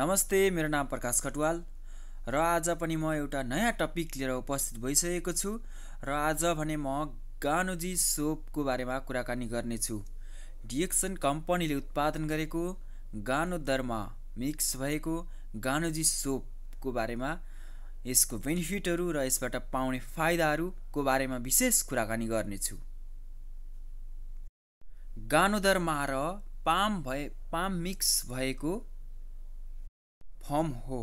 नमस्ते मेरो नाम प्रकाश खटवाल र आज पनि म एउटा नयाँ टपिक लिएर उपस्थित भइसकेको छु र आज भने म गानोजी सोपको बारेमा कुराकानी गर्नेछु डिएक्सन कम्पनीले उत्पादन गरेको गानो दरमा मिक्स भएको गानोजी सोपको बारेमा यसको बेनिफिटहरू र यसबाट पाउने फाइदाहरूको बारेमा विशेष कुराकानी गर्नेछु गानोदरमा र पाम भए पाम मिक्स भएको फर्म हो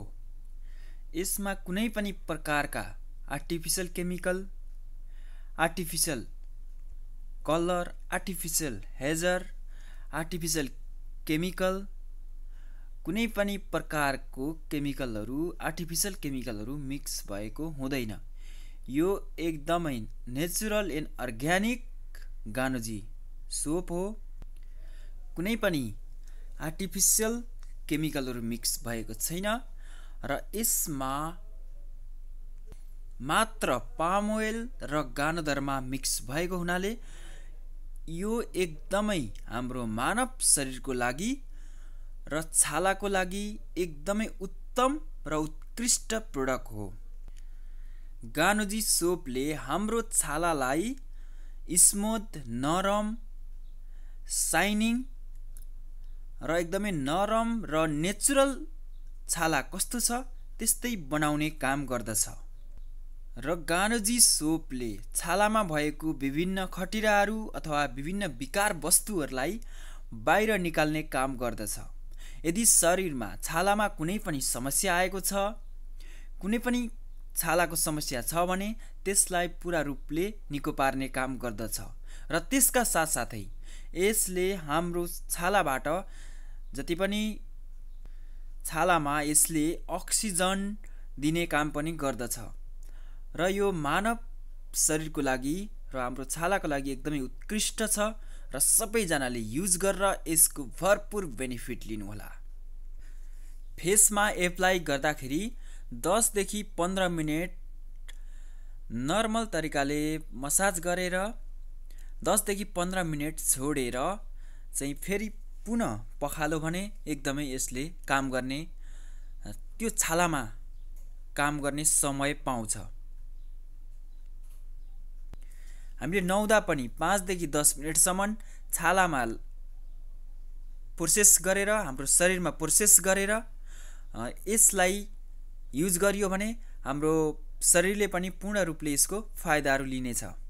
यसमा कुनै पनि प्रकारका artificial chemical artificial colour artificial हेजर आर्टिफिसियल केमिकल कुनै पनि प्रकारको केमिकलहरू आर्टिफिसियल केमिकलहरू मिक्स भएको हुँदैन यो एकदमै नेचुरल एन्ड अर्ग्यानिक गानोजी सोप हो कुनै पनि आर्टिफिसियल केमिकलहरू मिक्स भएको छैन र यसमा मात्र पाम ओइल र गानदरमा मिक्स भएको हुनाले यो एकदमै हाम्रो मानव शरीरको लागि र छालाको लागि एकदमै उत्तम र उत्कृष्ट प्रोडक्ट हो गानोजी सोपले हाम्रो छालालाई स्मुथ नरम साइनिङ र एकदमै नरम र नेचुरल छाला कस्तो छ त्यस्तै बनाउने काम गर्दछ र गानोजी सोपले छालामा भएको विभिन्न खटिराहरू अथवा विभिन्न विकार वस्तुहरूलाई बाहिर निकाल्ने काम गर्दछ यदि शरीरमा छालामा कुनै पनि समस्या आएको छ कुनै पनि छालाको समस्या छ भने त्यसलाई पुरा रूपले निको पार्ने काम गर्दछ र त्यसका साथसाथै यसले हाम्रो छालाबाट जति पनि छालामा यसले अक्सिजन दिने काम पनि गर्दछ र यो मानव शरीरको लागि र हाम्रो छालाको लागि एकदमै उत्कृष्ट छ र सबैजनाले युज गरेर यसको भरपुर बेनिफिट लिनुहोला फेसमा एप्लाई गर्दाखेरि दसदेखि पन्ध्र मिनट नर्मल तरिकाले मसाज गरेर दसदेखि पन्ध्र मिनट छोडेर चाहिँ फेरि पुनः पखालो भने एकदमै यसले काम गर्ने त्यो छालामा काम गर्ने समय पाउँछ हामीले नुहाउँदा पनि पाँचदेखि दस मिनटसम्म छालामा प्रोसेस गरेर हाम्रो शरीरमा प्रोसेस गरेर यसलाई युज गरियो भने हाम्रो शरीरले पनि पूर्ण रूपले यसको फाइदाहरू लिनेछ